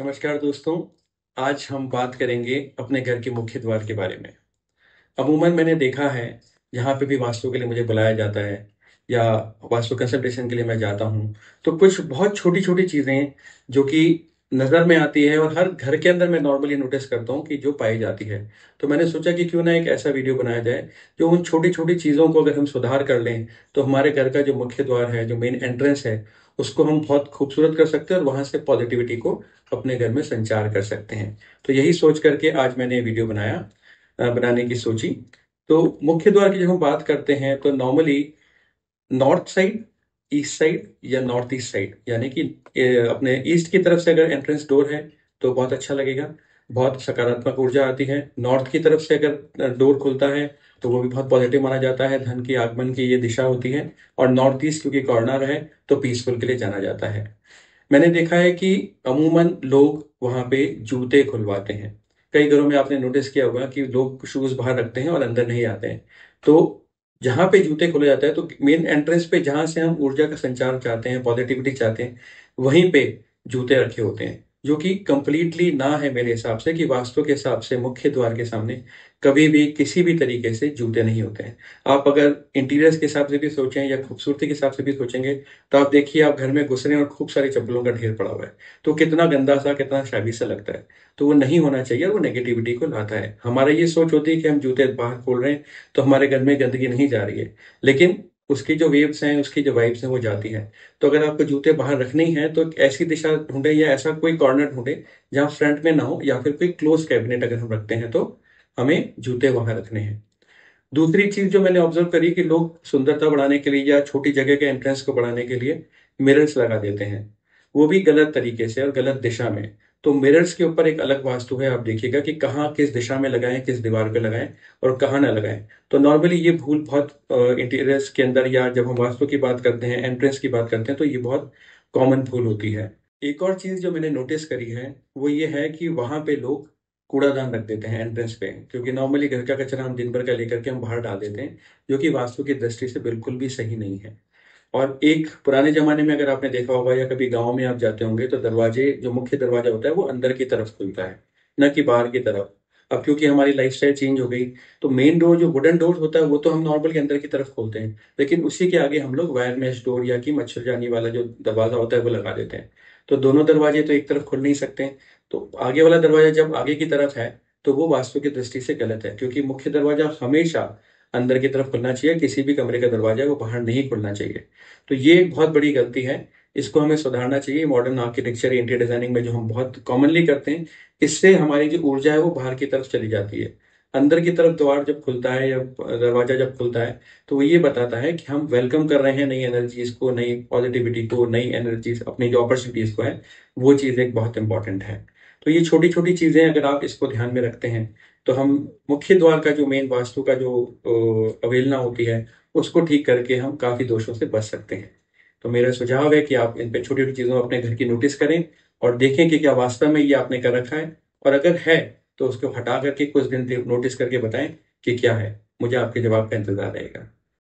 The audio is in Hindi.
नमस्कार दोस्तों आज हम बात करेंगे अपने घर के मुख्य द्वार के बारे में अमूमन मैंने देखा है जहाँ पे भी वास्तु के लिए मुझे बुलाया जाता है या वास्तु कंसल्टेशन के लिए मैं जाता हूँ तो कुछ बहुत छोटी छोटी चीज़ें जो कि नज़र में आती है और हर घर के अंदर मैं नॉर्मली नोटिस करता हूँ कि जो पाई जाती है तो मैंने सोचा कि क्यों ना एक ऐसा वीडियो बनाया जाए जो उन छोटी छोटी चीज़ों को अगर हम सुधार कर लें तो हमारे घर का जो मुख्य द्वार है जो मेन एंट्रेंस है उसको हम बहुत खूबसूरत कर सकते हैं और वहां से पॉजिटिविटी को अपने घर में संचार कर सकते हैं तो यही सोच करके आज मैंने वीडियो बनाया बनाने की सोची तो मुख्य द्वार की जब हम बात करते हैं तो normally north side east side या नॉर्थ ईस्ट साइड यानी कि अपने ईस्ट की तरफ से अगर एंट्रेंस डोर है तो बहुत अच्छा लगेगा बहुत सकारात्मक ऊर्जा आती है नॉर्थ की तरफ से अगर डोर खुलता है तो वो भी बहुत पॉजिटिव माना जाता है धन की आगमन की ये दिशा होती है और नॉर्थ ईस्ट क्योंकि कॉर्नर है तो पीसफुल के लिए जाना जाता है मैंने देखा है कि अमूमन लोग वहां पे जूते खुलवाते हैं कई घरों में आपने नोटिस किया होगा कि लोग शूज बाहर रखते हैं और अंदर नहीं आते हैं तो जहां पे जूते खोले जाते हैं तो मेन एंट्रेंस पे जहां से हम ऊर्जा का संचार चाहते हैं पॉजिटिविटी चाहते हैं वहीं पे जूते रखे होते हैं जो कि कंप्लीटली ना है मेरे हिसाब से कि वास्तु के हिसाब से मुख्य द्वार के सामने कभी भी किसी भी तरीके से जूते नहीं होते हैं आप अगर इंटीरियर्स के हिसाब से भी सोचें या खूबसूरती के हिसाब से भी सोचेंगे तो आप देखिए आप घर में घुस रहे हैं और खूब सारी चप्पलों का ढेर पड़ा हुआ है तो कितना गंदा सा कितना शाबी सा लगता है तो वो नहीं होना चाहिए वो नेगेटिविटी को लाता है हमारा ये सोच होती है कि हम जूते बाहर खोल रहे हैं तो हमारे घर में गंदगी नहीं जा रही है लेकिन उसकी जो वेव्स हैं उसकी जो वाइब्स हैं वो जाती हैं तो अगर आपको जूते बाहर रखने ही हैं तो ऐसी दिशा ढूंढे या ऐसा कोई कॉर्नर ढूंढे जहाँ फ्रंट में ना हो या फिर कोई क्लोज कैबिनेट अगर हम रखते हैं तो हमें जूते वहां रखने हैं दूसरी चीज जो मैंने ऑब्जर्व करी कि लोग सुंदरता बढ़ाने के लिए या छोटी जगह के एंट्रेंस को बढ़ाने के लिए मिरर्स लगा देते हैं वो भी गलत तरीके से और गलत दिशा में तो मिरर्स के ऊपर एक अलग वास्तु है आप देखिएगा कि कहाँ किस दिशा में लगाएं किस दीवार पे लगाएं और कहाँ ना लगाएं तो नॉर्मली ये भूल बहुत इंटीरियर्स के अंदर या जब हम वास्तु की बात करते हैं एंट्रेंस की बात करते हैं तो ये बहुत कॉमन भूल होती है एक और चीज़ जो मैंने नोटिस करी है वो ये है कि वहां पे लोग कूड़ादान रख देते हैं एंट्रेंस पे क्योंकि नॉर्मली घर का कचरा हम दिन भर का लेकर के हम बाहर डाल देते हैं जो कि वास्तु की दृष्टि से बिल्कुल भी सही नहीं है और एक पुराने जमाने में अगर आपने देखा होगा या कभी गांव में आप जाते होंगे तो दरवाजे जो मुख्य दरवाजा होता है वो अंदर की तरफ खुलता है न कि बाहर की तरफ अब क्योंकि हमारी लाइफ स्टाइल चेंज हो गई तो मेन डोर जो वुडन डोर होता है वो तो हम नॉर्मल के अंदर की तरफ खोलते हैं लेकिन उसी के आगे हम लोग वायर मैश डोर या कि मच्छर जानी वाला जो दरवाजा होता है वो लगा देते हैं तो दोनों दरवाजे तो एक तरफ खुल नहीं सकते तो आगे वाला दरवाजा जब आगे की तरफ है तो वो वास्तु की दृष्टि से गलत है क्योंकि मुख्य दरवाजा हमेशा अंदर की तरफ खुलना चाहिए किसी भी कमरे का दरवाजा वो बाहर नहीं खुलना चाहिए तो ये एक बहुत बड़ी गलती है इसको हमें सुधारना चाहिए मॉडर्न आर्किटेक्चर इंटीरियर डिजाइनिंग में जो हम बहुत कॉमनली करते हैं इससे हमारी जो ऊर्जा है वो बाहर की तरफ चली जाती है अंदर की तरफ द्वार जब खुलता है या दरवाजा जब खुलता है तो वो ये बताता है कि हम वेलकम कर रहे हैं नई एनर्जीज को नई पॉजिटिविटी को नई एनर्जीज अपनी जो अपॉर्चुनिटीज को है वो चीज़ एक बहुत इंपॉर्टेंट है तो ये छोटी छोटी चीजें अगर आप इसको ध्यान में रखते हैं तो हम मुख्य द्वार का जो मेन वास्तु का जो अवेलना होती है उसको ठीक करके हम काफी दोषों से बच सकते हैं तो मेरा सुझाव है कि आप इन पे छोटी छोटी चीजों अपने घर की नोटिस करें और देखें कि क्या वास्तव में ये आपने कर रखा है और अगर है तो उसको हटा करके कुछ दिन नोटिस करके बताएं कि क्या है मुझे आपके जवाब का इंतजार रहेगा